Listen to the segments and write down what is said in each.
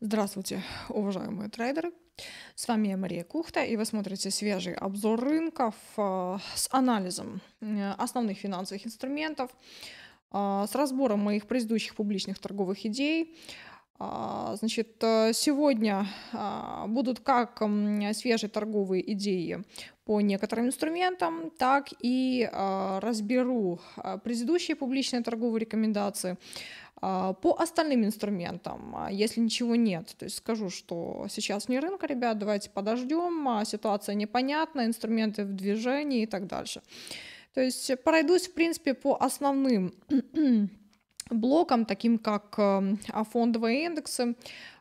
Здравствуйте, уважаемые трейдеры! С вами Мария Кухта, и вы смотрите свежий обзор рынков а, с анализом э, основных финансовых инструментов, а, с разбором моих предыдущих публичных торговых идей, а, значит, э, сегодня а, будут как свежие торговые идеи по некоторым инструментам, так и а, разберу предыдущие публичные торговые рекомендации по остальным инструментам, если ничего нет. То есть скажу, что сейчас не рынка, ребят, давайте подождем, ситуация непонятна, инструменты в движении и так дальше. То есть пройдусь, в принципе, по основным блокам, таким как эм, а, фондовые индексы.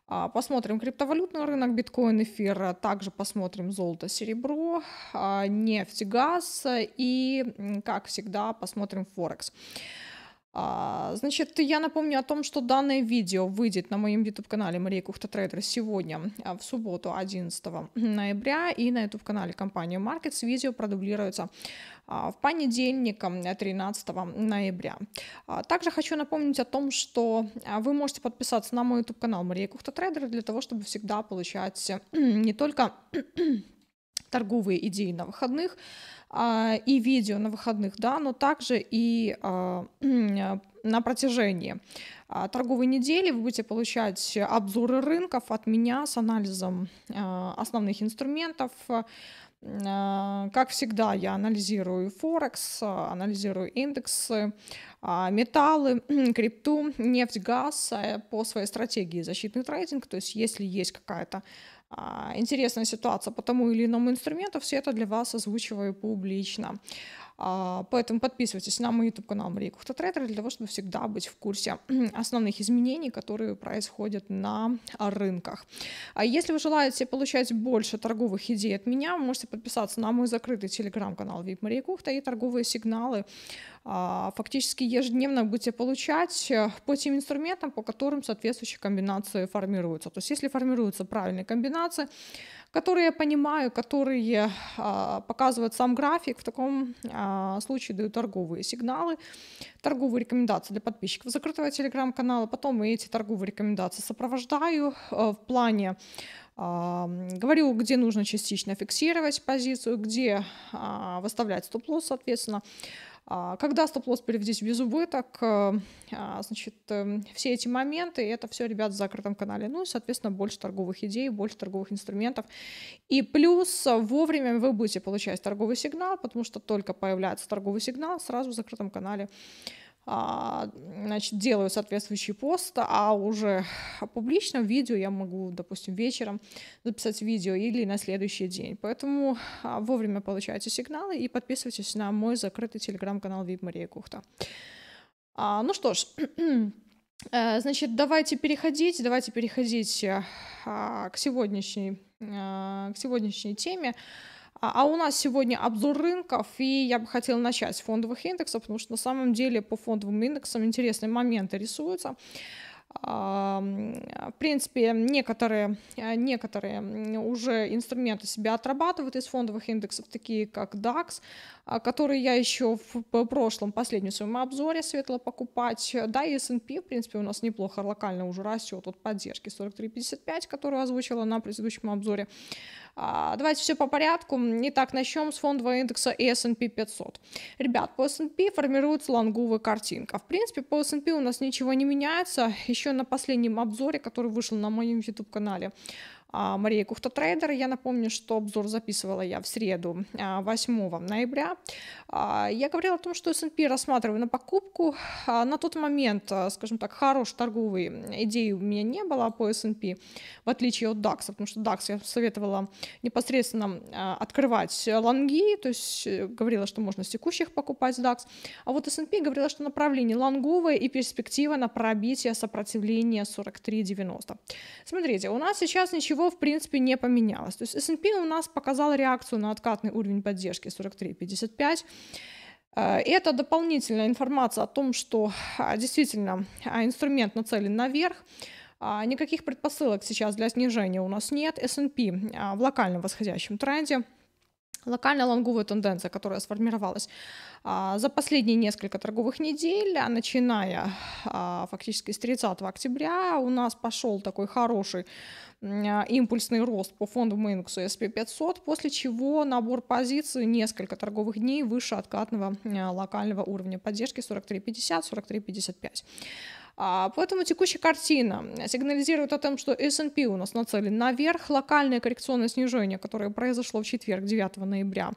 А, посмотрим криптовалютный рынок, биткоин, эфир, а также посмотрим золото, серебро, нефть, газ и, как всегда, посмотрим Форекс. А, значит, я напомню о том, что данное видео выйдет на моем YouTube-канале Мария Кухта Трейдер сегодня, а, в субботу, 11 ноября, и на YouTube-канале компании Markets видео продублируется а, в понедельник, 13 ноября. Также хочу напомнить о том, что вы можете подписаться на мой YouTube-канал Мария Кухта Трейдер для того, чтобы всегда получать не только торговые идеи на выходных э, и видео на выходных, да, но также и э, на протяжении а, торговой недели вы будете получать обзоры рынков от меня с анализом основных инструментов. Как всегда, я анализирую Форекс, анализирую индексы, металлы, крипту, нефть, газ э, по своей стратегии защитный трейдинг. То есть, если есть какая-то а, интересная ситуация по тому или иному инструменту, все это для вас озвучиваю публично. А, поэтому подписывайтесь на мой YouTube-канал Мария Кухта трейдер для того, чтобы всегда быть в курсе основных изменений, которые происходят на рынках. А если вы желаете получать больше торговых идей от меня, можете подписаться на мой закрытый телеграм-канал VIP Мария Кухта и торговые сигналы а, фактически ежедневно будете получать э, по тем инструментам, по которым соответствующие комбинации формируются. То есть если формируются правильные комбинации, которые я понимаю, которые э, показывает сам график, в таком а, случае даю торговые сигналы, торговые рекомендации для подписчиков закрытого телеграм-канала, потом эти торговые рекомендации сопровождаю э, в плане а, Говорю, где нужно частично фиксировать позицию, где выставлять стоп-лосс, соответственно. А, когда стоп-лосс переведись в безубыток, э, а, значит, эм, все эти моменты, это все, ребят, в закрытом канале. Ну и, соответственно, больше торговых идей, больше торговых инструментов. И плюс э, вовремя вы будете получать торговый сигнал, потому что только появляется торговый сигнал, сразу в закрытом канале а, значит, делаю соответствующий пост, а уже о публичном видео я могу, допустим, вечером записать видео или на следующий день. Поэтому а, вовремя получайте сигналы и подписывайтесь на мой закрытый телеграм-канал VIP Мария Кухта. А, ну что ж, э, значит, давайте переходить, давайте переходить к сегодняшней, к сегодняшней теме. А, а у нас сегодня обзор рынков, и я бы хотела начать с фондовых индексов, потому что на самом деле по фондовым индексам интересные моменты рисуются. В принципе, некоторые, э, некоторые уже инструменты себя отрабатывают из фондовых индексов, такие как DAX, а, который я еще в прошлом, последнем своем обзоре светло покупать. Да, и S&P, в принципе, у нас неплохо локально уже растет от поддержки 43.55, которую озвучила на предыдущем обзоре. А, давайте все по порядку. Итак, начнем с фондового индекса S&P 500. Ребят, по S&P формируется лонговая картинка. В принципе, по S&P у нас ничего не меняется. Еще на последнем обзоре, который вышел на моем YouTube-канале, а, Мария Кухта Трейдер. Я напомню, что обзор записывала я в среду 8 а, ноября. А, я говорила о том, что S&P рассматриваю на покупку. На тот момент, скажем так, хорошей торговой идеи у меня не было по S&P, в отличие от DAX, потому что DAX я советовала непосредственно открывать лонги, то есть э, говорила, что можно с текущих покупать DAX. А вот S&P говорила, что направление лонговое и перспектива на пробитие сопротивления 43.90. Смотрите, у нас сейчас ничего в принципе, не поменялось. То есть S&P у нас показал реакцию на откатный уровень поддержки 43,55. Э, это дополнительная информация о том, что а, действительно а, инструмент нацелен наверх. А, никаких предпосылок сейчас для снижения у нас нет. S&P в локальном восходящем тренде – Локальная лонговая тенденция, которая сформировалась а, за последние несколько торговых недель, а, начиная а, фактически с 30 октября, у нас пошел такой хороший импульсный рост по фондовому индексу SP500, после чего набор позиций несколько торговых дней выше откатного локального уровня поддержки 43.50, 43.55. А, поэтому текущая картина сигнализирует о том, что S&P у нас нацелен наверх, локальное коррекционное снижение, которое произошло в четверг, 9 ноября,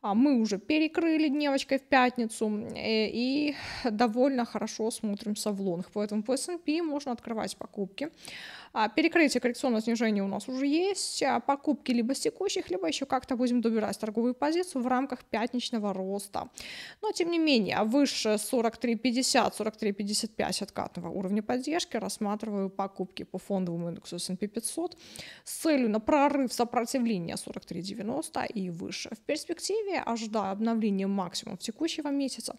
а, мы уже перекрыли дневочкой в пятницу э, и довольно хорошо смотримся в лонг. Поэтому по S&P можно открывать покупки. А, перекрытие коррекционного снижения у нас уже есть. А, покупки либо с текущих, либо еще как-то будем добирать торговую позицию в рамках пятничного роста. Но, тем не менее, выше 43.50, 43.55 откатного уровня поддержки рассматриваю покупки по фондовому индексу S&P 500 с целью на прорыв сопротивления 43.90 и выше. В перспективе ожидаю обновления максимума в текущего месяца,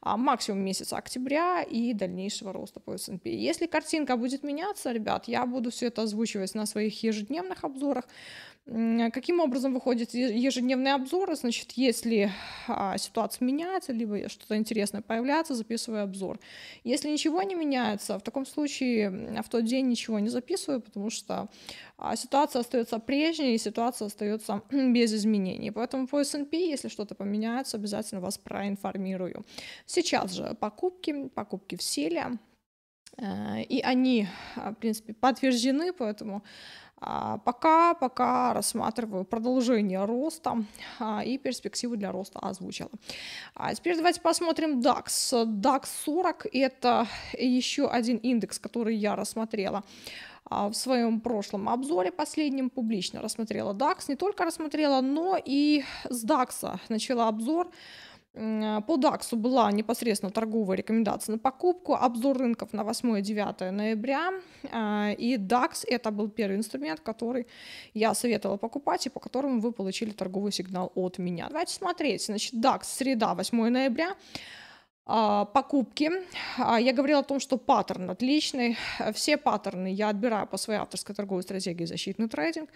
а, максимум месяца октября и дальнейшего роста по S&P. Если картинка будет меняться, ребят, я буду буду все это озвучивать на своих ежедневных обзорах. Каким образом выходят ежедневные обзоры? Значит, если а, ситуация меняется, либо что-то интересное появляется, записываю обзор. Если ничего не меняется, в таком случае в тот день ничего не записываю, потому что а, ситуация остается прежней, и ситуация остается без изменений. Поэтому по S&P, если что-то поменяется, обязательно вас проинформирую. Сейчас же покупки, покупки в силе. Э, и они, а, в принципе, подтверждены, поэтому а, пока, пока рассматриваю продолжение роста а, и перспективы для роста озвучила. А теперь давайте посмотрим DAX. DAX 40 – это еще один индекс, который я рассмотрела в своем прошлом обзоре, последнем публично рассмотрела DAX, не только рассмотрела, но и с DAX начала обзор а, по DAX была непосредственно торговая рекомендация на покупку, обзор рынков на 8-9 ноября, а, и DAX это был первый инструмент, который я советовала покупать и по которому вы получили торговый сигнал от меня. Давайте смотреть, значит, DAX среда 8 ноября, а, покупки. Я говорила о том, что паттерн отличный. Все паттерны я отбираю по своей авторской торговой стратегии «Защитный трейдинг»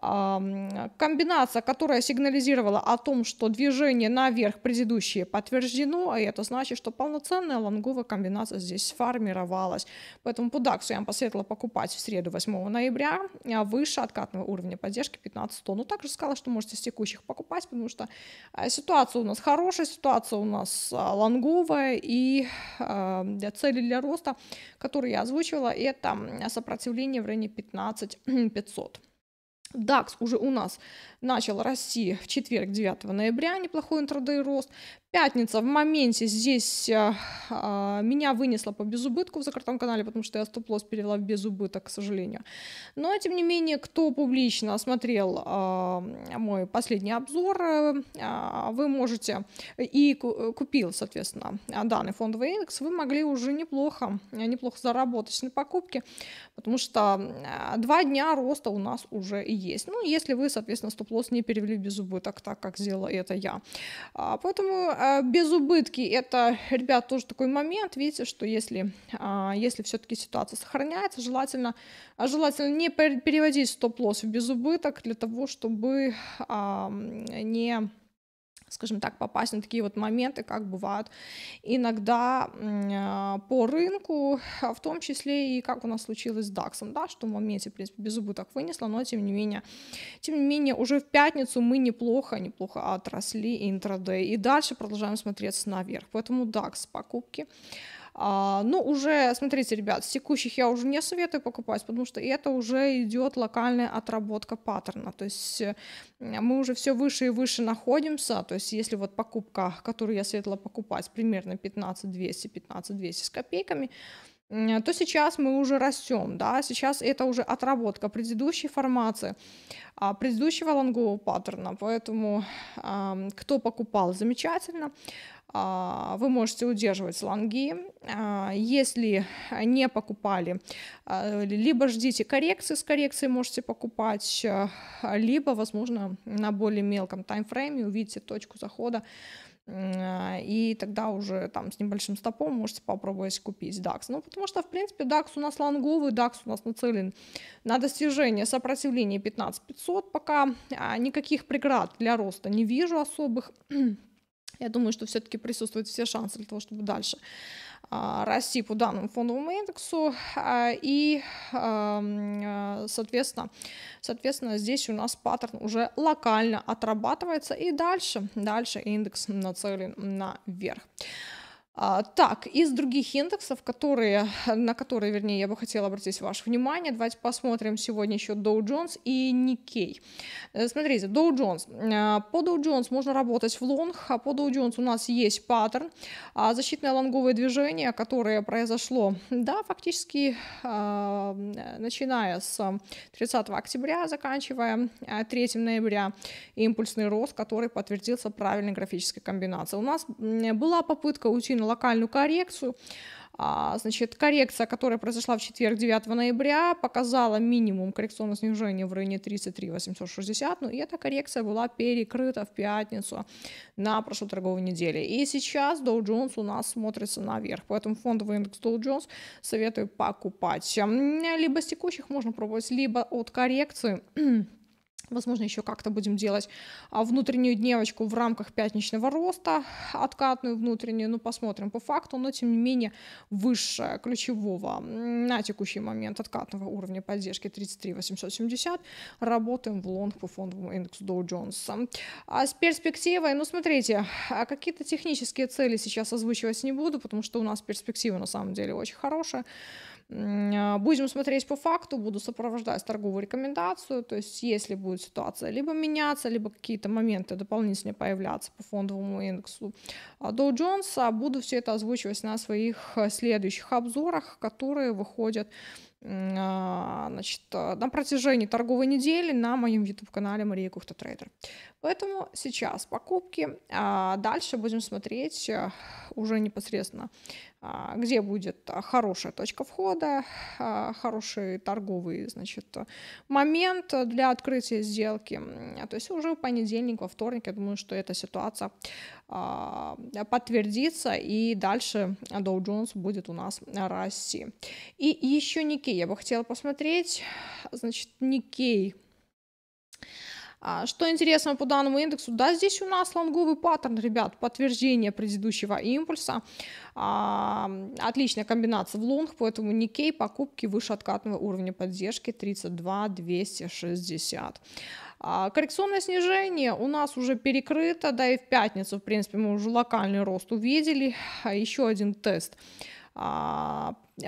комбинация, которая сигнализировала о том, что движение наверх предыдущее подтверждено, а это значит, что полноценная лонговая комбинация здесь сформировалась. Поэтому по DAX я вам посоветовала покупать в среду 8 ноября а выше откатного уровня поддержки 15-100. Но ну, также сказала, что можете с текущих покупать, потому что а, ситуация у нас хорошая, ситуация у нас а, лонговая, и для цели для роста, которые я озвучивала, это сопротивление в районе 15 500. DAX уже у нас начал расти в четверг 9 ноября, неплохой интрадей рост. Пятница в моменте здесь э, а, меня вынесло по безубытку в закрытом канале, потому что я стоп-лосс перевела в безубыток, к сожалению. Но, тем не менее, кто публично смотрел а, мой последний обзор, э, а, вы можете и купил, соответственно, данный фондовый индекс, вы могли уже неплохо, неплохо заработать на покупке, потому что два дня роста у нас уже есть. Ну, если вы, соответственно, стоп-лосс не перевели в безубыток, так как сделала это я. А, поэтому а, без убытки это, ребят, тоже такой момент, видите, что если, а, если все-таки ситуация сохраняется, желательно, а, желательно не переводить стоп-лосс в безубыток для того, чтобы не скажем так, попасть на такие вот моменты, как бывают иногда а, по рынку, в том числе и как у нас случилось с DAX, да, что в моменте, в принципе, без убыток вынесло, но тем не менее, тем не менее, уже в пятницу мы неплохо, неплохо отросли интрадей, и дальше продолжаем смотреться наверх, поэтому DAX покупки а, ну, уже, смотрите, ребят, с текущих я уже не советую покупать, потому что это уже идет локальная отработка паттерна. То есть э, мы уже все выше и выше находимся. То есть если вот покупка, которую я советовала покупать, примерно 15-200, 15-200 с копейками, то сейчас мы уже растем, да, сейчас это уже отработка предыдущей формации, а, предыдущего лонгового паттерна, поэтому кто покупал, замечательно, а, вы можете удерживать лонги. А, если не покупали, а, либо ждите коррекции, с коррекцией можете покупать, либо, возможно, на более мелком таймфрейме увидите точку захода, и тогда уже там с небольшим стопом можете попробовать купить DAX. Ну, потому что, в принципе, DAX у нас лонговый, DAX у нас нацелен на достижение сопротивления 15500, пока никаких преград для роста не вижу особых. Я думаю, что все-таки присутствуют все шансы для того, чтобы дальше а, расти по данному фондовому индексу. А, и, а, соответственно, соответственно, здесь у нас паттерн уже локально отрабатывается. И дальше, дальше индекс нацелен наверх. А, так, из других индексов, которые, на которые, вернее, я бы хотела обратить ваше внимание, давайте посмотрим сегодня еще Dow Jones и Nikkei. Э, смотрите, Dow Jones. Э, по Dow Jones можно работать в лонг, а по Dow Jones у нас есть паттерн, а, защитное лонговое движение, которое произошло, да, фактически а, начиная с 30 октября, заканчивая 3 э, ноября, импульсный рост, который подтвердился правильной графической комбинацией. У нас была попытка уйти на локальную коррекцию. А, значит, коррекция, которая произошла в четверг 9 ноября, показала минимум коррекционное снижение в районе 33 860, ну и эта коррекция была перекрыта в пятницу на прошлой торговой неделе. И сейчас Dow Jones у нас смотрится наверх, поэтому фондовый индекс Dow Jones советую покупать. Либо с текущих можно пробовать, либо от коррекции возможно, еще как-то будем делать а, внутреннюю дневочку в рамках пятничного роста, откатную внутреннюю, ну, посмотрим по факту, но, тем не менее, выше ключевого на текущий момент откатного уровня поддержки 33 870, работаем в лонг по фондовому индексу Dow Jones. А с перспективой, ну, смотрите, а какие-то технические цели сейчас озвучивать не буду, потому что у нас перспективы на самом деле, очень хорошие. А, будем смотреть по факту, буду сопровождать торговую рекомендацию, то есть если будет ситуация либо меняться, либо какие-то моменты дополнительно появляться по фондовому индексу а, Dow Jones, а, буду все это озвучивать на своих следующих обзорах, которые выходят значит, на протяжении торговой недели на моем YouTube-канале Мария Кухта Трейдер. Поэтому сейчас покупки, а дальше будем смотреть уже непосредственно а, где будет а, хорошая точка входа, а, хороший торговый значит, момент для открытия сделки. То есть уже в понедельник, во вторник, я думаю, что эта ситуация подтвердится, и дальше Dow Jones будет у нас расти. И еще Никей, я бы хотела посмотреть, значит, Никей а, что интересно по данному индексу, да, здесь у нас лонговый паттерн, ребят, подтверждение предыдущего импульса. А, отличная комбинация в лонг, поэтому Никей покупки выше откатного уровня поддержки 32 260. А, коррекционное снижение у нас уже перекрыто, да и в пятницу, в принципе, мы уже локальный рост увидели. Еще один тест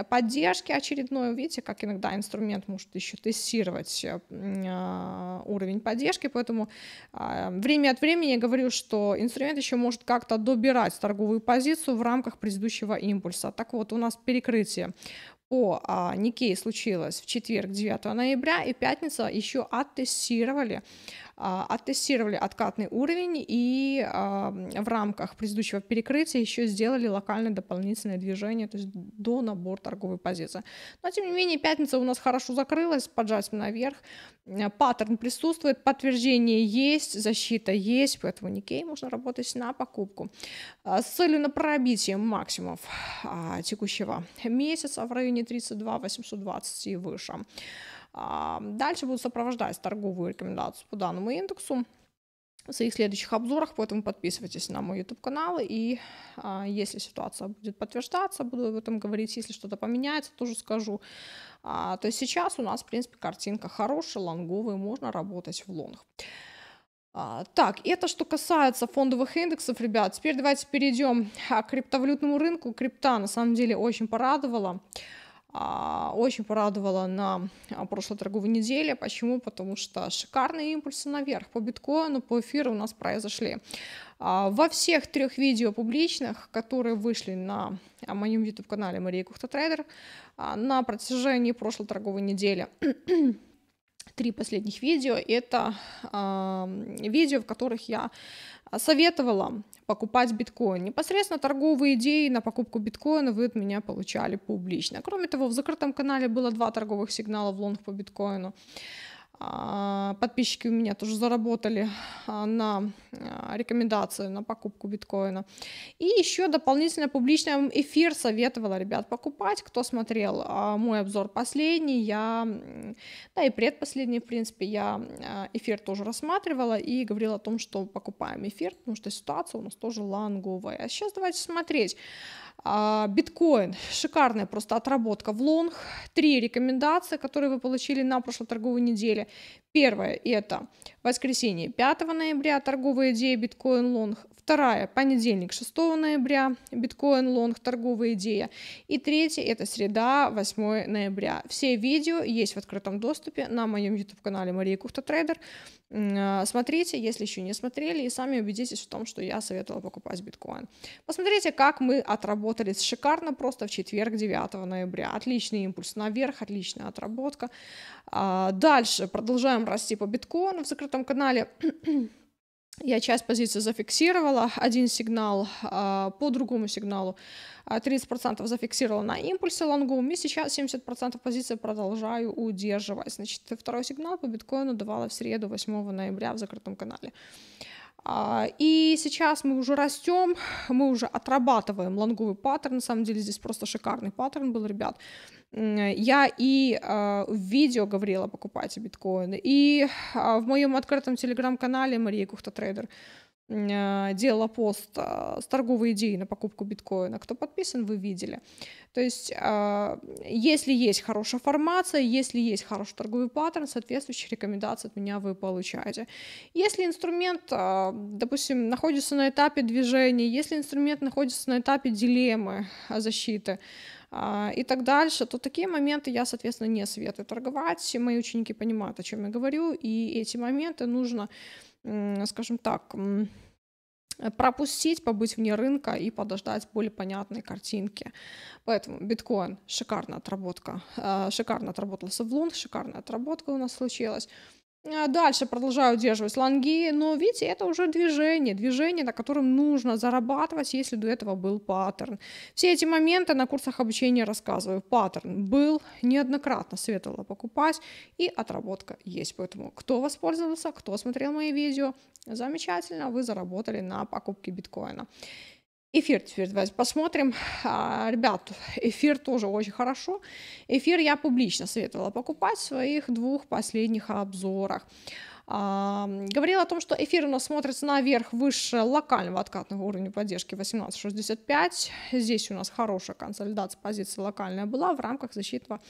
поддержки очередной, видите, как иногда инструмент может еще тестировать э, а, уровень поддержки, поэтому а, время от времени я говорю, что инструмент еще может как-то добирать торговую позицию в рамках предыдущего импульса. Так вот, у нас перекрытие о а, Никее случилось в четверг 9 ноября, и пятница еще оттестировали, а, оттестировали откатный уровень, и а, в рамках предыдущего перекрытия еще сделали локальное дополнительное движение, то есть до набор торговой позиции. Но, тем не менее, пятница у нас хорошо закрылась, поджать наверх, э, паттерн присутствует, подтверждение есть, защита есть, поэтому Никей можно работать на покупку. Э, с целью на пробитие максимумов а, текущего месяца в районе значении 32 820 и выше. А, дальше будут сопровождать торговую рекомендацию по данному индексу в своих следующих обзорах, поэтому подписывайтесь на мой YouTube-канал, и а, если ситуация будет подтверждаться, буду об этом говорить, если что-то поменяется, тоже скажу. А, то есть сейчас у нас, в принципе, картинка хорошая, лонговая, можно работать в лонг. так, это что касается фондовых индексов, ребят. Теперь давайте перейдем к криптовалютному рынку. Крипта, на самом деле, очень порадовала. А, очень порадовала на а, прошлой торговой неделе. Почему? Потому что шикарные импульсы наверх по биткоину, по эфиру у нас произошли. А, во всех трех видео публичных, которые вышли на моем YouTube-канале Мария Кухта Трейдер на протяжении прошлой торговой недели, три последних видео. Это э, видео, в которых я советовала покупать биткоин. Непосредственно торговые идеи на покупку биткоина вы от меня получали публично. Кроме того, в закрытом канале было два торговых сигнала в лонг по биткоину. А, подписчики у меня тоже заработали а, на а, рекомендации на покупку биткоина. И еще дополнительно публичный эфир советовала ребят покупать. Кто смотрел мой обзор последний, я, да и предпоследний, в принципе, я эфир тоже рассматривала и говорила о том, что покупаем эфир, потому что ситуация у нас тоже ланговая. А сейчас давайте смотреть. А, биткоин. Шикарная просто отработка в лонг. Три рекомендации, которые вы получили на прошлой торговой неделе. Первое – это воскресенье 5 ноября торговая идея биткоин лонг. Вторая, понедельник, 6 ноября, биткоин лонг, торговая идея. И третья, это среда, 8 ноября. Все видео есть в открытом доступе на моем YouTube-канале Мария Кухта Трейдер. А, смотрите, если еще не смотрели, и сами убедитесь в том, что я советовала покупать биткоин. Посмотрите, как мы отработали шикарно просто в четверг, 9 ноября. Отличный импульс наверх, отличная отработка. А, дальше продолжаем расти по биткоину в закрытом канале я часть позиции зафиксировала, один сигнал а, по другому сигналу, 30% а, зафиксировала на импульсе лонговом и сейчас 70% позиции продолжаю удерживать. Значит, второй сигнал по биткоину давала в среду 8 ноября в закрытом канале. А, и сейчас мы уже растем, мы уже отрабатываем лонговый паттерн. На самом деле здесь просто шикарный паттерн был, ребят. Я и а, в видео говорила покупайте биткоины, и а, в моем открытом телеграм-канале Мария Кухта Трейдер Э, делала пост а, с торговой идеей на покупку биткоина. Кто подписан, вы видели. То есть, а, если есть хорошая формация, если есть хороший торговый паттерн, соответствующие рекомендации от меня вы получаете. Если инструмент, а, допустим, находится на этапе движения, если инструмент находится на этапе дилеммы защиты, и так дальше, то такие моменты я, соответственно, не советую торговать. Мои ученики понимают, о чем я говорю, и эти моменты нужно скажем так, пропустить, побыть вне рынка и подождать более понятной картинки. Поэтому биткоин — шикарная отработка. Э, шикарно отработался в лунг, шикарная отработка у нас случилась. А, дальше продолжаю удерживать лонги, но видите, это уже движение, движение, на котором нужно зарабатывать, если до этого был паттерн. Все эти моменты на курсах обучения рассказываю. Паттерн был неоднократно, советовала покупать, и отработка есть. Поэтому кто воспользовался, кто смотрел мои видео, замечательно, вы заработали на покупке биткоина. Эфир теперь давайте посмотрим. А, ребят, эфир тоже очень хорошо. Эфир я публично советовала покупать в своих двух последних обзорах. А, говорила о том, что эфир у нас смотрится наверх выше локального откатного уровня поддержки 18.65. Здесь у нас хорошая консолидация позиции локальная была в рамках защитного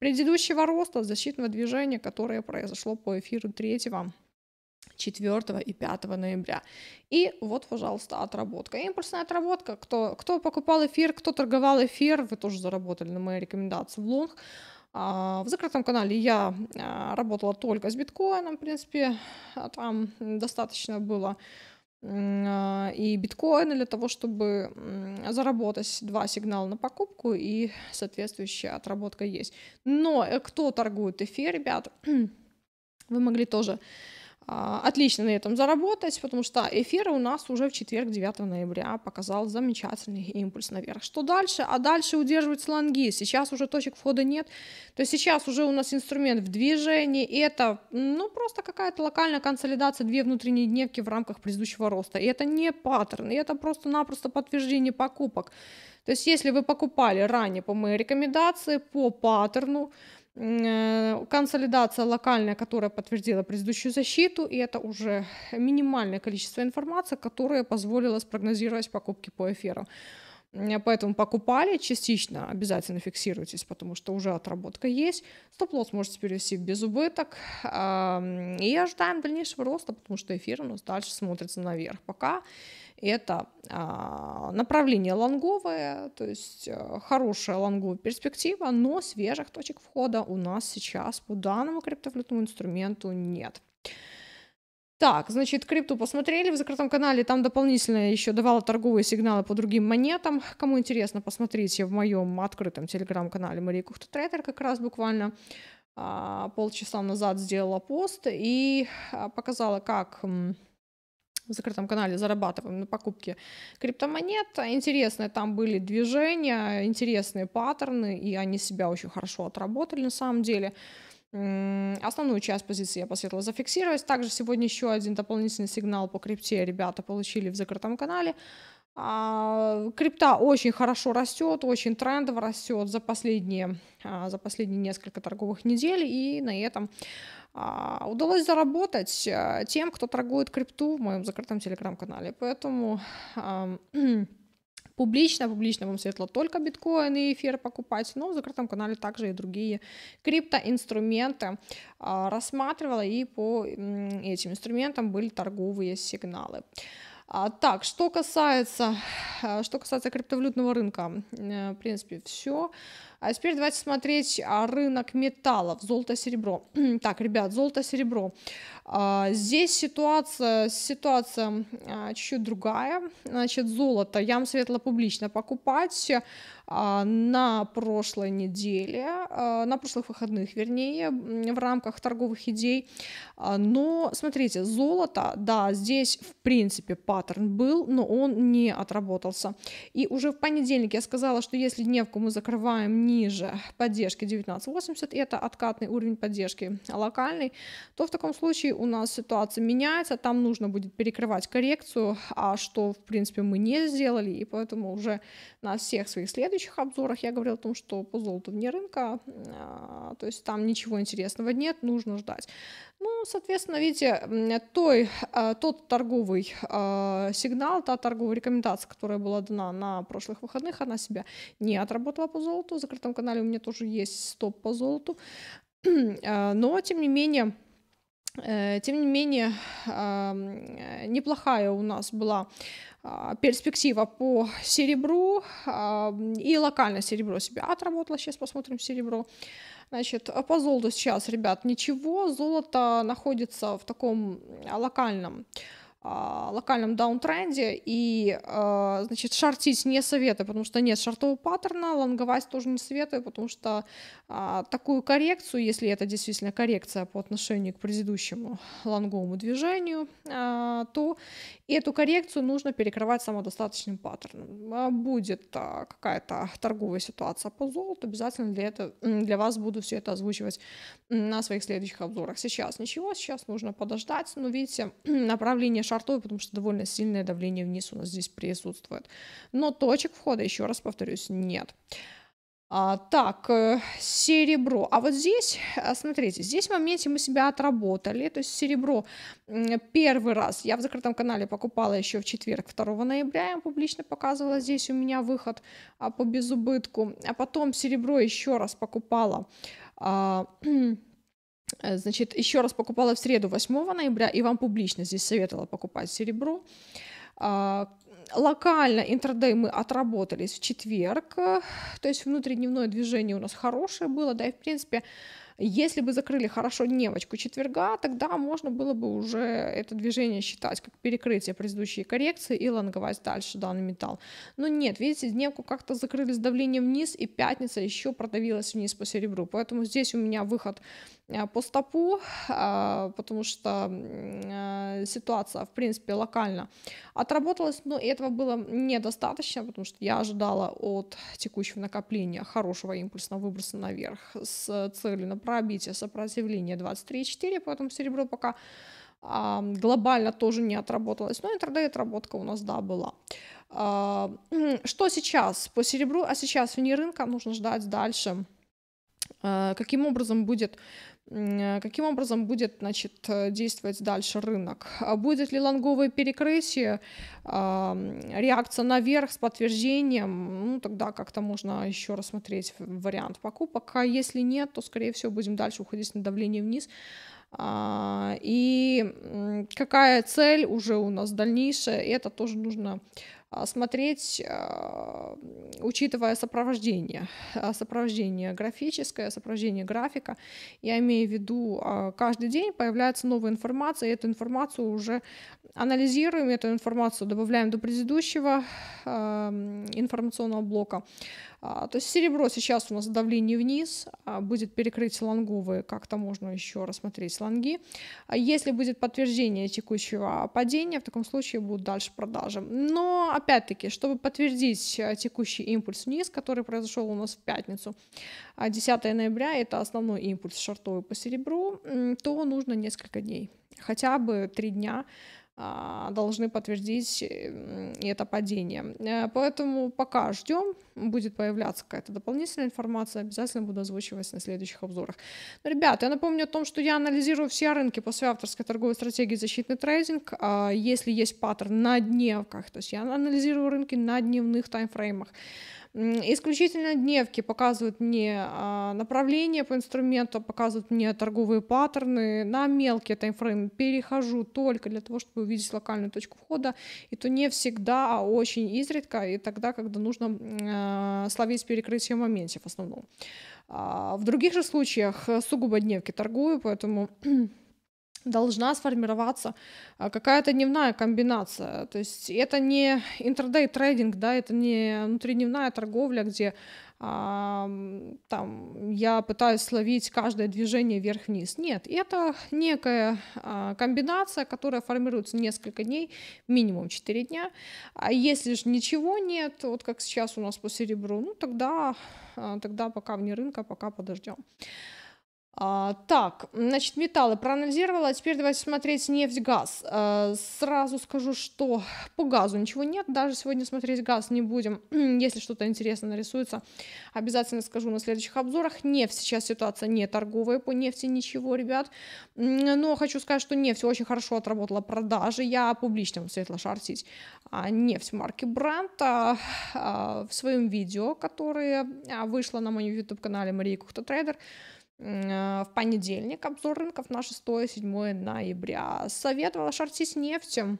предыдущего роста, защитного движения, которое произошло по эфиру третьего 4 и 5 ноября. И вот, пожалуйста, отработка. Импульсная отработка. Кто, кто покупал эфир, кто торговал эфир, вы тоже заработали на моей рекомендации в лонг. А, в закрытом канале я а, работала только с биткоином, в принципе, а там достаточно было и биткоина для того, чтобы заработать два сигнала на покупку и соответствующая отработка есть. Но э, кто торгует эфир, ребят, вы могли тоже а, отлично на этом заработать, потому что эфир у нас уже в четверг 9 ноября показал замечательный импульс наверх. Что дальше? А дальше удерживать слонги. Сейчас уже точек входа нет. То есть сейчас уже у нас инструмент в движении. И это ну, просто какая-то локальная консолидация, две внутренние дневки в рамках предыдущего роста. И это не паттерн, и это просто-напросто подтверждение покупок. То есть если вы покупали ранее по моей рекомендации, по паттерну, Э, консолидация локальная, которая подтвердила предыдущую защиту, и это уже минимальное количество информации, которое позволило спрогнозировать покупки по эфиру. Поэтому покупали частично, обязательно фиксируйтесь, потому что уже отработка есть. Стоп-лосс можете перевести без убыток. И ожидаем дальнейшего роста, потому что эфир у нас дальше смотрится наверх. Пока это а, направление лонговое, то есть э, хорошая лонговая перспектива, но свежих точек входа у нас сейчас по данному криптовалютному инструменту нет. Так, значит, крипту посмотрели в закрытом канале, там дополнительно еще давала торговые сигналы по другим монетам. Кому интересно, посмотрите в моем открытом телеграм-канале Мария Кухта Трейдер, как раз буквально а, полчаса назад сделала пост и а, показала, как м, в закрытом канале зарабатываем на покупке криптомонет. Интересные там были движения, интересные паттерны, и они себя очень хорошо отработали на самом деле. Основную часть позиции я посоветовала зафиксировать. Также сегодня еще один дополнительный сигнал по крипте ребята получили в закрытом канале. А, крипта очень хорошо растет, очень трендово растет за последние, а, за последние несколько торговых недель, и на этом а, удалось заработать э, тем, кто торгует крипту в моем закрытом телеграм-канале. Поэтому публично, публично вам светло только биткоин и эфир покупать, но в закрытом канале также и другие криптоинструменты а, рассматривала, и по этим инструментам были торговые сигналы. А, так, что касается, э, что касается криптовалютного рынка, э, в принципе, все. А теперь давайте смотреть а, рынок металлов, золото-серебро. так, ребят, золото-серебро. А, здесь ситуация, ситуация а, чуть-чуть другая. Значит, золото я вам советовала публично покупать на прошлой неделе, на прошлых выходных, вернее, в рамках торговых идей. Но, смотрите, золото, да, здесь, в принципе, паттерн был, но он не отработался. И уже в понедельник я сказала, что если дневку мы закрываем не ниже поддержки 1980, это откатный уровень поддержки локальный, то в таком случае у нас ситуация меняется, там нужно будет перекрывать коррекцию, а что, в принципе, мы не сделали, и поэтому уже на всех своих следующих обзорах я говорила о том, что по золоту вне рынка, а, то есть там ничего интересного нет, нужно ждать. Ну, соответственно, видите, той, а, тот торговый а, сигнал, та торговая рекомендация, которая была дана на прошлых выходных, она себя не отработала по золоту, закрыла открытом канале у меня тоже есть стоп по золоту. А, но, тем не менее, э, тем не менее, э, неплохая у нас была а, перспектива по серебру и локально серебро себе отработало. Сейчас посмотрим серебро. Значит, по золоту сейчас, ребят, ничего. Золото находится в таком э, локальном а, локальном даунтренде и, а, значит, шортить не советую, потому что нет шортового паттерна, лонговать тоже не советую, потому что а, такую коррекцию, если это действительно коррекция по отношению к предыдущему лонговому движению, то эту коррекцию нужно перекрывать самодостаточным паттерном. Будет какая-то торговая ситуация по золоту, обязательно для, этого для вас буду все это озвучивать на своих следующих обзорах. Сейчас ничего, сейчас нужно подождать, но видите, направление шар шартовый, потому что довольно сильное давление вниз у нас здесь присутствует. Но точек входа, еще раз повторюсь, нет. А, так, э, серебро. А вот здесь, э, смотрите, здесь в моменте мы себя отработали. То есть серебро первый раз я в закрытом канале покупала еще в четверг, 2 ноября. Я публично показывала здесь у меня выход а, по безубытку. А потом серебро еще раз покупала. А, Э, значит, еще раз покупала в среду 8 ноября, и вам публично здесь советовала покупать серебро. А, локально интердей мы отработались в четверг, э, то есть внутридневное движение у нас хорошее было, да, и в принципе, если бы закрыли хорошо дневочку четверга, тогда можно было бы уже это движение считать как перекрытие предыдущей коррекции и лонговать дальше данный металл. Но нет, видите, дневку как-то закрыли с давлением вниз, и пятница еще продавилась вниз по серебру, поэтому здесь у меня выход Э, по стопу, а, потому что э, ситуация, в принципе, локально отработалась, но этого было недостаточно, потому что я ожидала от текущего накопления хорошего импульсного выброса наверх с целью на пробитие сопротивления 23,4, поэтому серебро пока а, глобально тоже не отработалось, но интрадей отработка у нас, да, была. А, что сейчас по серебру, а сейчас вне рынка нужно ждать дальше, э, каким образом будет Каким образом будет значит, э, действовать дальше рынок? А будет ли лонговое перекрытие, реакция наверх с подтверждением? Ну, тогда как-то можно еще рассмотреть вариант покупок. А если нет, то, скорее всего, будем дальше уходить на давление вниз. А, и какая цель уже у нас дальнейшая, это тоже нужно а, смотреть, а, учитывая сопровождение, а, сопровождение графическое, сопровождение графика. Я имею в виду, каждый день появляется новая информация, и эту информацию уже анализируем, эту информацию добавляем до предыдущего информационного блока. А, то есть серебро сейчас у нас давление вниз, а, будет перекрыть лонговые, как-то можно еще рассмотреть лонги. А если будет подтверждение текущего падения, в таком случае будут дальше продажи. Но опять-таки, чтобы подтвердить э, текущий импульс вниз, который произошел у нас в пятницу, 10 ноября, это основной импульс шортовый по серебру, то нужно несколько дней, хотя бы три дня а, должны подтвердить это падение. Э, поэтому пока ждем, будет появляться какая-то дополнительная информация, обязательно буду озвучивать на следующих обзорах. Но, ребят, я напомню о том, что я анализирую все рынки после авторской торговой стратегии защитный трейдинг. А, если есть паттерн на дневках, то есть я анализирую рынки на дневных таймфреймах. Исключительно дневки показывают мне а, направление по инструменту, показывают мне торговые паттерны. На мелкие таймфреймы перехожу только для того, чтобы увидеть локальную точку входа. И то не всегда, а очень изредка, и тогда, когда нужно а, словить перекрытие в моменте в основном. А, в других же случаях э, сугубо дневки торгую, поэтому должна сформироваться а, какая-то дневная комбинация. То есть это не интердей трейдинг, да, это не внутридневная торговля, где а, там я пытаюсь словить каждое движение вверх-вниз. Нет, это некая а, комбинация, которая формируется несколько дней, минимум 4 дня. А если же ничего нет, вот как сейчас у нас по серебру, ну тогда, а, тогда пока вне рынка, пока подождем. А, так, значит, металлы проанализировала, а теперь давайте смотреть нефть-газ. А, сразу скажу, что по газу ничего нет, даже сегодня смотреть газ не будем. Если что-то интересное нарисуется, обязательно скажу на следующих обзорах. Нефть сейчас ситуация не торговая, по нефти ничего, ребят. Но хочу сказать, что нефть очень хорошо отработала продажи, я публично вам светло шортить а, нефть марки Бранта а, в своем видео, которое а, вышло на моем YouTube-канале Мария Кухта Трейдер, а, в понедельник обзор рынков на 6-7 ноября. Советовала шортить нефтью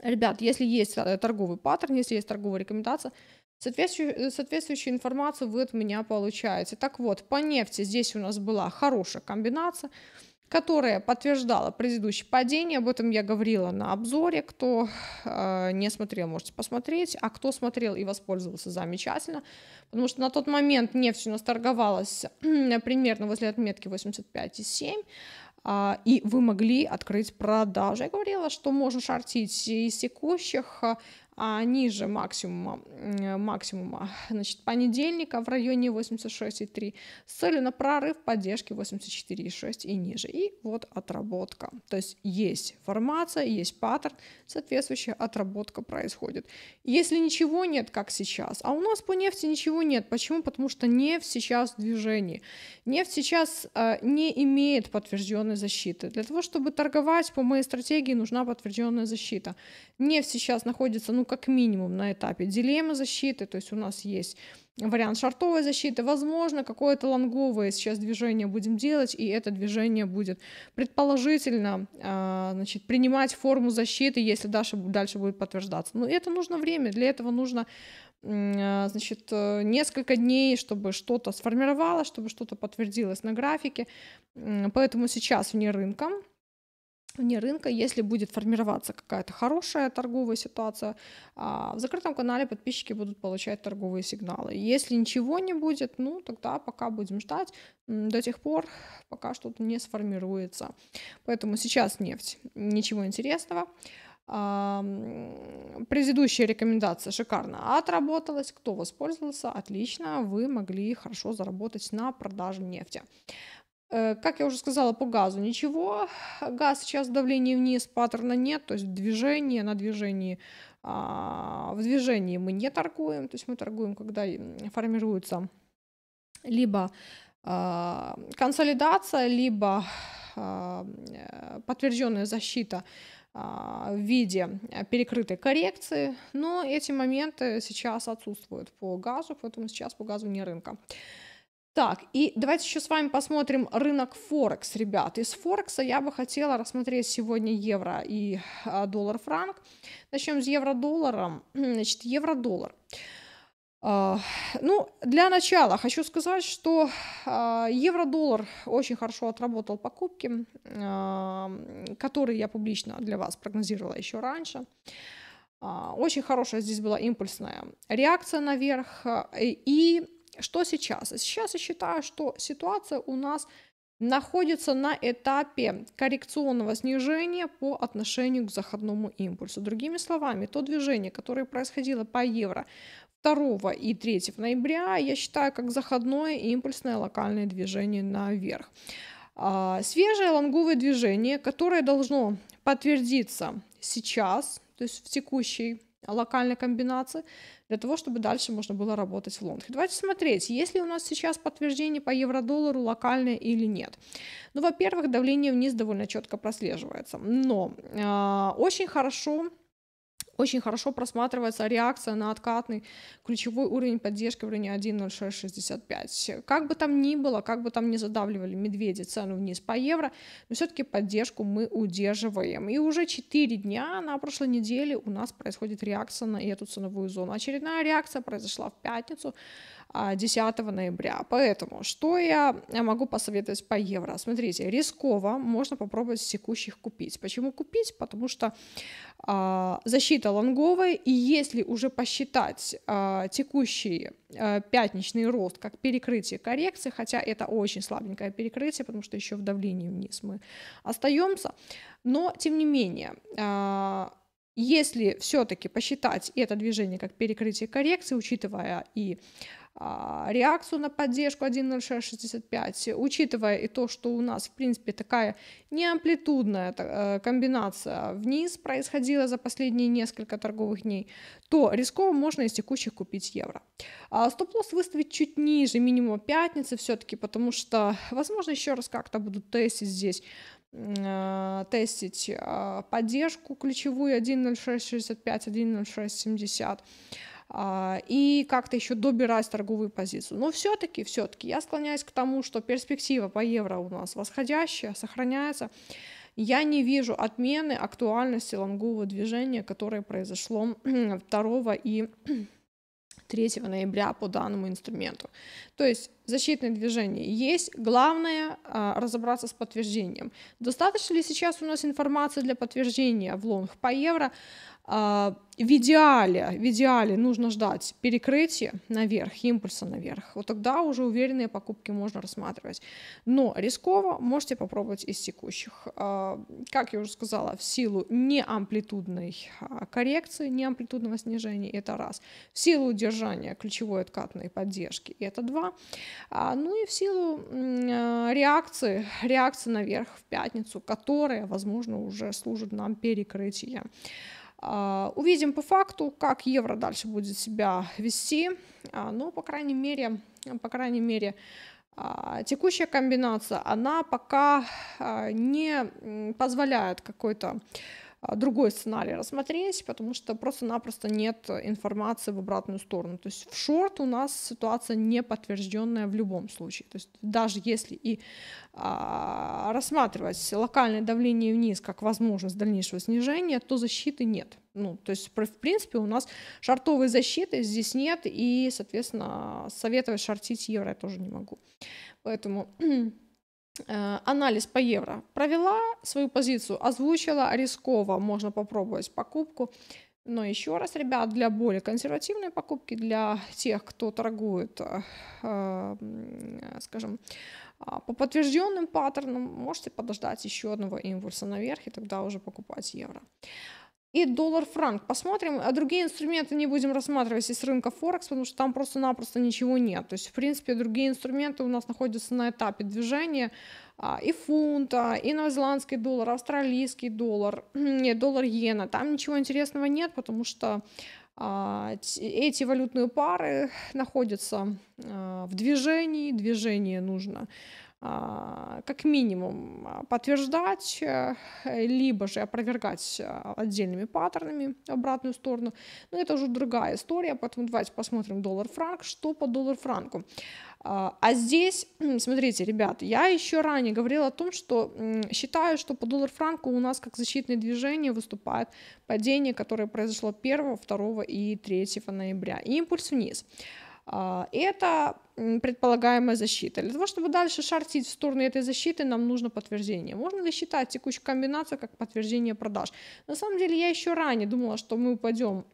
Ребят, если есть э, торговый паттерн, если есть торговая рекомендация, соответствующую, э, соответствующую информацию вы от меня получаете. Так вот, по нефти здесь у нас была хорошая комбинация – которая подтверждала предыдущее падение. Об этом я говорила на обзоре. Кто э, не смотрел, можете посмотреть. А кто смотрел и воспользовался, замечательно. Потому что на тот момент нефть у нас торговалась э, примерно возле отметки 85,7 а, и вы могли открыть продажи. Я говорила, что можно шортить из текущих э, а, ниже максимума, максимума. Значит, понедельника в районе 86,3 с целью на прорыв поддержки 84,6 и ниже. И вот отработка. То есть есть формация, есть паттерн, соответствующая отработка происходит. Если ничего нет, как сейчас, а у нас по нефти ничего нет. Почему? Потому что нефть сейчас в движении. Нефть сейчас э, не имеет подтвержденной защиты. Для того, чтобы торговать по моей стратегии, нужна подтвержденная защита. Нефть сейчас находится, ну, как минимум на этапе дилеммы защиты, то есть у нас есть вариант шартовой защиты, возможно, какое-то лонговое сейчас движение будем делать, и это движение будет предположительно а, значит, принимать форму защиты, если дальше, дальше будет подтверждаться. Но это нужно время, для этого нужно а, значит, э, несколько дней, чтобы что-то сформировалось, чтобы что-то подтвердилось на графике, поэтому сейчас вне рынка, вне рынка, если будет формироваться какая-то хорошая торговая ситуация, а, в закрытом канале подписчики будут получать торговые сигналы. Если ничего не будет, ну тогда пока будем ждать до тех пор, пока что-то не сформируется. Поэтому сейчас нефть, ничего интересного. А, предыдущая рекомендация шикарно отработалась. Кто воспользовался, отлично, вы могли хорошо заработать на продаже нефти. Э, как я уже сказала по газу, ничего. Газ сейчас давление вниз, паттерна нет, то есть движение на движении. А, в движении мы не торгуем, то есть мы торгуем, когда формируется либо а, консолидация, либо а, подтвержденная защита в виде перекрытой коррекции, но эти моменты сейчас отсутствуют по газу, поэтому сейчас по газу не рынка. Так, и давайте еще с вами посмотрим рынок Форекс, ребят. Из Форекса я бы хотела рассмотреть сегодня евро и а, доллар-франк. Начнем с евро-доллара. Значит, евро-доллар. А, ну, для начала хочу сказать, что а, евро-доллар очень хорошо отработал покупки, которые я публично для вас прогнозировала еще раньше. Очень хорошая здесь была импульсная реакция наверх, э, и что сейчас? Сейчас я считаю, что ситуация у нас находится на этапе коррекционного снижения по отношению к заходному импульсу. Другими словами, то движение, которое происходило по евро 2 и 3 ноября, я считаю как заходное импульсное локальное движение наверх. А, свежее лонговое движение, которое должно подтвердиться сейчас, то есть в текущей локальной комбинации, для того, чтобы дальше можно было работать в лонге. Давайте смотреть, есть ли у нас сейчас подтверждение по евро-доллару локальное или нет. Ну, во-первых, давление вниз довольно четко прослеживается, но э, очень хорошо очень хорошо просматривается реакция на откатный ключевой уровень поддержки в районе 1.0665. Как бы там ни было, как бы там ни задавливали медведи цену вниз по евро, но все-таки поддержку мы удерживаем. И уже 4 дня на прошлой неделе у нас происходит реакция на эту ценовую зону. Очередная реакция произошла в пятницу 10 а, ноября. Поэтому, что я могу посоветовать по евро? Смотрите, рисково можно попробовать с текущих купить. Почему купить? Потому что а, защита лонговая, и если уже посчитать а, текущий а, пятничный рост как перекрытие коррекции, хотя это очень слабенькое перекрытие, потому что еще в давлении вниз мы остаемся, но тем не менее... А, если все-таки посчитать это движение как перекрытие коррекции, учитывая и а, реакцию на поддержку 1.0665, учитывая и то, что у нас, в принципе, такая неамплитудная э, комбинация вниз происходила за последние несколько торговых дней, то рисково можно из текущих купить евро. А стоп-лосс выставить чуть ниже минимума пятницы все-таки, потому что, возможно, еще раз как-то будут тестить здесь э, тестить а, поддержку ключевую 1.0665, 1.0670. А, и как-то еще добирать торговую позицию. Но все-таки, все-таки я склоняюсь к тому, что перспектива по евро у нас восходящая, сохраняется. Я не вижу отмены актуальности лонгового движения, которое произошло 2 и 3 ноября по данному инструменту. То есть защитное движение есть, главное а, разобраться с подтверждением. Достаточно ли сейчас у нас информации для подтверждения в лонг по евро? А, в идеале, в идеале нужно ждать перекрытия наверх, импульса наверх. Вот тогда уже уверенные покупки можно рассматривать. Но рисково можете попробовать из текущих. А, как я уже сказала, в силу неамплитудной а, коррекции, неамплитудного снижения, это раз. В силу удержания ключевой откатной поддержки, это два. А, ну и в силу реакции, реакции наверх в пятницу, которая, возможно, уже служит нам перекрытием. А, увидим по факту, как евро дальше будет себя вести, а, но, по крайней мере, по крайней мере, а, текущая комбинация, она пока не позволяет какой-то а, другой сценарий рассмотреть, потому что просто-напросто нет информации в обратную сторону. То есть в шорт у нас ситуация не подтвержденная в любом случае. То есть даже если и а, рассматривать локальное давление вниз как возможность дальнейшего снижения, то защиты нет. Ну, то есть, в принципе, у нас шартовой защиты здесь нет, и, соответственно, советовать шортить евро я тоже не могу. Поэтому Э, анализ по евро провела, свою позицию озвучила, рисково можно попробовать покупку. Но еще раз, ребят, для более консервативной покупки, для тех, кто торгует, э, э, скажем, а, по подтвержденным паттернам, можете подождать еще одного импульса наверх и тогда уже покупать евро и доллар-франк. Посмотрим, а другие инструменты не будем рассматривать из рынка Форекс, потому что там просто-напросто ничего нет. То есть, в принципе, другие инструменты у нас находятся на этапе движения а, и фунта, и новозеландский доллар, австралийский доллар, нет, доллар иена. Там ничего интересного нет, потому что а, эти валютные пары находятся а, в движении, движение нужно а, как минимум а, подтверждать, э, либо же опровергать а, отдельными паттернами обратную сторону. Но это уже другая история, поэтому давайте посмотрим доллар-франк, что по доллар-франку. А здесь, смотрите, ребят, я еще ранее говорила о том, что считаю, что по доллар-франку у нас как защитное движение выступает падение, которое произошло 1, 2 и 3 ноября. И импульс вниз. А, это предполагаемая защита. Для того, чтобы дальше шортить в сторону этой защиты, нам нужно подтверждение. Можно ли считать текущую комбинацию как подтверждение продаж? На самом деле, я еще ранее думала, что мы упадем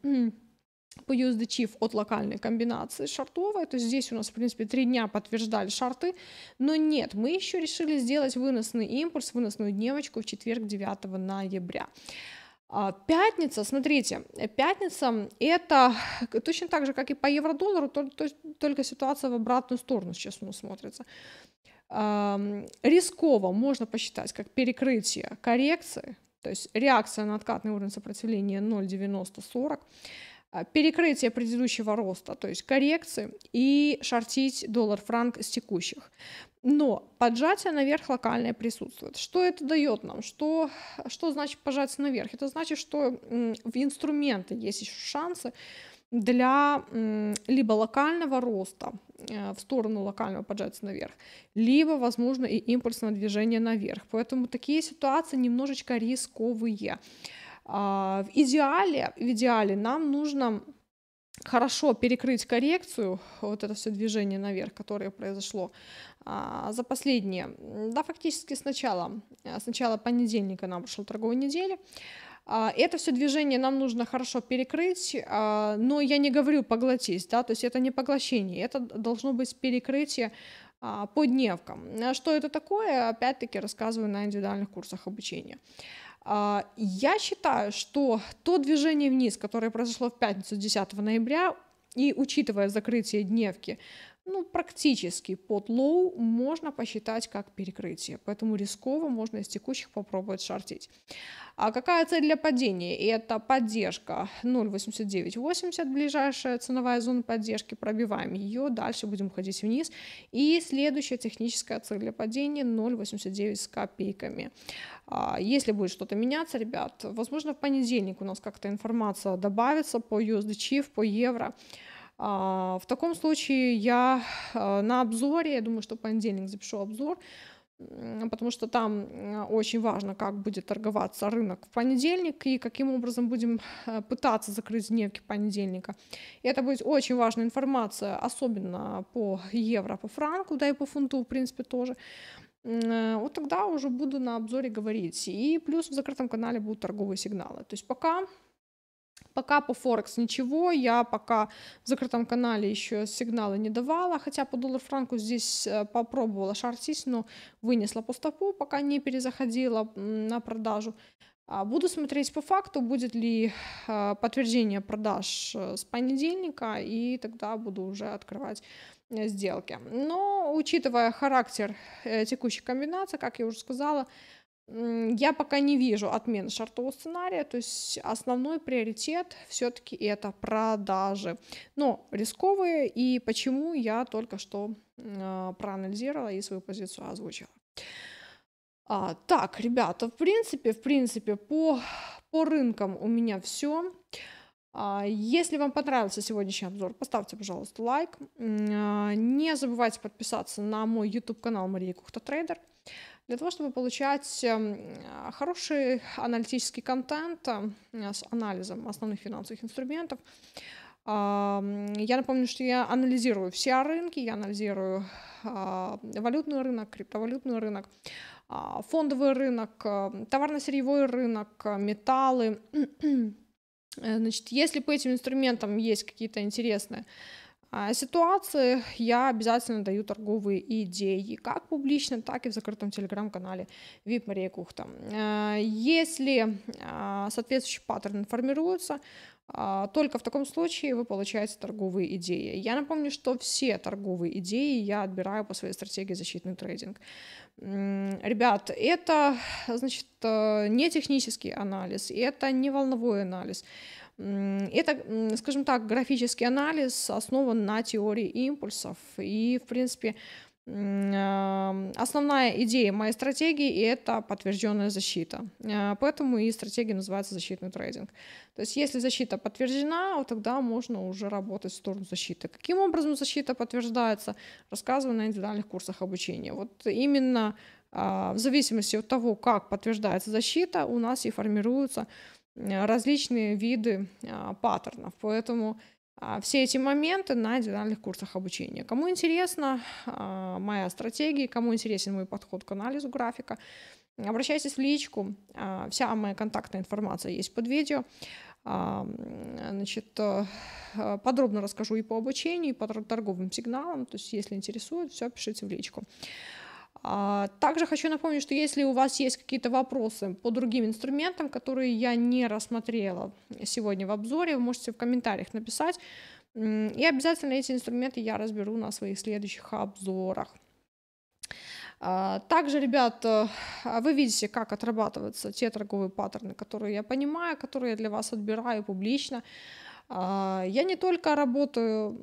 по USDC от локальной комбинации шартовой, то есть здесь у нас, в принципе, три дня подтверждали шарты, но нет, мы еще решили сделать выносный импульс, выносную дневочку в четверг 9 ноября. А, пятница, смотрите, э, пятница это точно так же, как и по евро-доллару, только ситуация в обратную сторону сейчас у нас смотрится. Рисково можно посчитать как перекрытие коррекции, то есть реакция на откатный уровень сопротивления 0,9040, а, перекрытие предыдущего роста, то есть коррекции, и шортить доллар-франк с текущих. Но поджатие наверх локальное присутствует. Что это дает нам? Что, что значит поджатие наверх? Это значит, что в инструменты есть еще шансы для либо локального роста э, в сторону локального поджатия наверх, либо, возможно, и импульсное движение наверх. Поэтому такие ситуации немножечко рисковые. А, в идеале, в идеале нам нужно хорошо перекрыть коррекцию, вот это все движение наверх, которое произошло, а, за последние, да, фактически с начала, а, с начала понедельника нам прошел торговой недели. А, это все движение нам нужно хорошо перекрыть, но я не говорю поглотить, да, то есть это не поглощение, это должно быть перекрытие по дневкам. Что это такое, опять-таки рассказываю на индивидуальных курсах обучения. Я считаю, что то движение вниз, которое произошло в пятницу 10 ноября, и учитывая закрытие дневки, ну, практически под лоу можно посчитать как перекрытие, поэтому рисково можно из текущих попробовать шортить. А какая цель для падения? Это поддержка 0.8980, ближайшая ценовая зона поддержки, пробиваем ее, дальше будем ходить вниз. И следующая техническая цель для падения 0.89 с копейками. А, если будет что-то меняться, ребят, возможно, в понедельник у нас как-то информация добавится по USDC, по евро. А, в таком случае я а, на обзоре, я думаю, что в понедельник запишу обзор, потому что там а, очень важно, как будет торговаться рынок в понедельник и каким образом будем пытаться закрыть дневки понедельника. И это будет очень важная информация, особенно по евро, по франку, да и по фунту, в принципе, тоже. Вот тогда уже буду на обзоре говорить. И плюс в закрытом канале будут торговые сигналы. То есть пока Пока по Форекс ничего, я пока в закрытом канале еще сигналы не давала, хотя по доллар-франку здесь э, попробовала шортить, но вынесла по стопу, пока не перезаходила на продажу. А буду смотреть по факту, будет ли э, подтверждение продаж э, с понедельника, и тогда буду уже открывать сделки. Но учитывая характер текущей комбинации, как я уже сказала, я пока не вижу отмены шортового сценария, то есть основной приоритет все-таки это продажи, но рисковые и почему я только что а, проанализировала и свою позицию озвучила. А, так, ребята, в принципе, в принципе, по, по рынкам у меня все. А, если вам понравился сегодняшний обзор, поставьте, пожалуйста, лайк. А, не забывайте подписаться на мой YouTube канал Мария Кухта Трейдер. Для того, чтобы получать эм, а, хороший аналитический контент эм, с анализом основных финансовых инструментов, я напомню, что я анализирую все рынки, я анализирую а, валютный рынок, криптовалютный рынок, а, фондовый рынок, эм, товарно-сырьевой рынок, э, металлы. Э, значит, если по этим инструментам есть какие-то интересные а, ситуации я обязательно даю торговые идеи, как публично, так и в закрытом телеграм-канале VIP Мария Кухта. А, если а, соответствующий паттерн формируется, только в таком случае вы получаете торговые идеи. Я напомню, что все торговые идеи я отбираю по своей стратегии защитный трейдинг. Ребят, это, значит, э, не технический анализ, это не волновой анализ. Это, скажем так, графический анализ основан на теории импульсов. И, в принципе, э, основная идея моей стратегии – это подтвержденная защита. Э, поэтому и стратегия называется защитный трейдинг. То есть если защита подтверждена, вот тогда можно уже работать в сторону защиты. Каким образом защита подтверждается, рассказываю на индивидуальных курсах обучения. Вот именно э, в зависимости от того, как подтверждается защита, у нас и формируются Э, различные виды а, паттернов. Поэтому а, все эти моменты на динальных курсах обучения. Кому интересна моя стратегия, кому интересен мой подход к анализу графика, обращайтесь в личку. А, вся моя контактная информация есть под видео. Значит, э, э, подробно расскажу и по обучению, и по торговым сигналам. То есть, если интересует, все пишите в личку. А, также хочу напомнить, что если у вас есть какие-то вопросы по другим инструментам, которые я не рассмотрела сегодня в обзоре, вы можете в комментариях написать. И обязательно эти инструменты я разберу на своих следующих обзорах. А, также, ребят, э, вы видите, как отрабатываются те торговые паттерны, которые я понимаю, которые я для вас отбираю публично. А, я не только работаю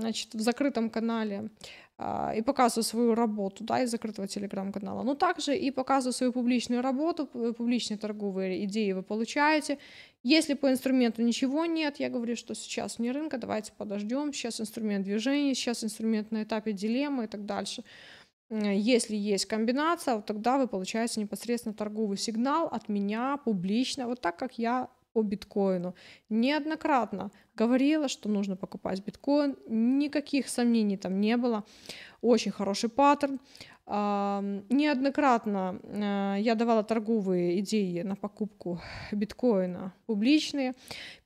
значит, в закрытом канале а, и показываю свою работу, да, из закрытого телеграм-канала, но также и показываю свою публичную работу, публичные торговые идеи вы получаете. Если по инструменту ничего нет, я говорю, что сейчас не рынка, давайте подождем, сейчас инструмент движения, сейчас инструмент на этапе дилеммы и так дальше. Если есть комбинация, вот тогда вы получаете непосредственно торговый сигнал от меня публично, вот так как я по биткоину неоднократно говорила, что нужно покупать биткоин, никаких сомнений там не было, очень хороший паттерн. Неоднократно э, я давала торговые идеи на покупку биткоина публичные,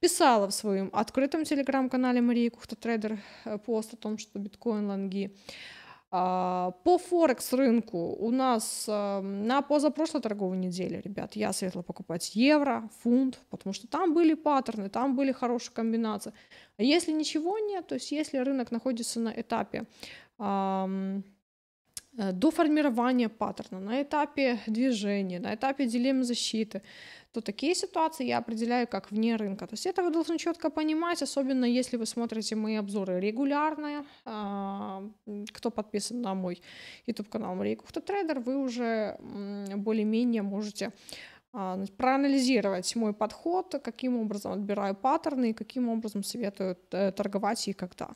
писала в своем открытом телеграм-канале Мария Кухта Трейдер э, пост о том, что биткоин лонги. А, по Форекс-рынку у нас эм, на позапрошлой торговой неделе, ребят, я советовала покупать евро, фунт, потому что там были паттерны, там были хорошие комбинации. А если ничего нет, то есть если рынок находится на этапе Э, до формирования паттерна, на этапе движения, на этапе дилеммы защиты, то такие ситуации я определяю как вне рынка. То есть это вы должны четко понимать, особенно если вы смотрите мои обзоры регулярно, а, кто подписан на мой YouTube-канал Мария Кухта Трейдер, вы уже более-менее можете а, проанализировать мой подход, каким образом отбираю паттерны каким образом советую э, торговать и когда.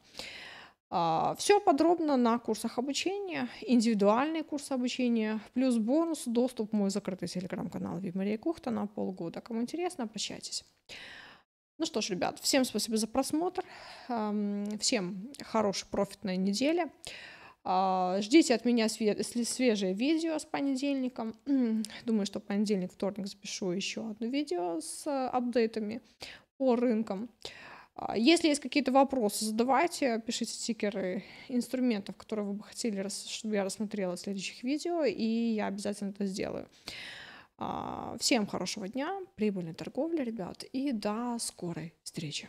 А, Все подробно на курсах обучения, индивидуальные курсы обучения, плюс бонус, доступ в мой закрытый телеграм-канал Вимария Кухта на полгода. Кому интересно, общайтесь. Ну что ж, ребят, всем спасибо за просмотр, эм, всем хорошей профитной недели. А, ждите от меня свежее видео с понедельником. Думаю, что понедельник, вторник запишу еще одно видео с э, апдейтами по рынкам. А, если есть какие-то вопросы, задавайте, пишите стикеры инструментов, которые вы бы хотели, чтобы я рассмотрела в следующих видео, и я обязательно это сделаю. А, всем хорошего дня, прибыльной торговли, ребят, и до скорой встречи.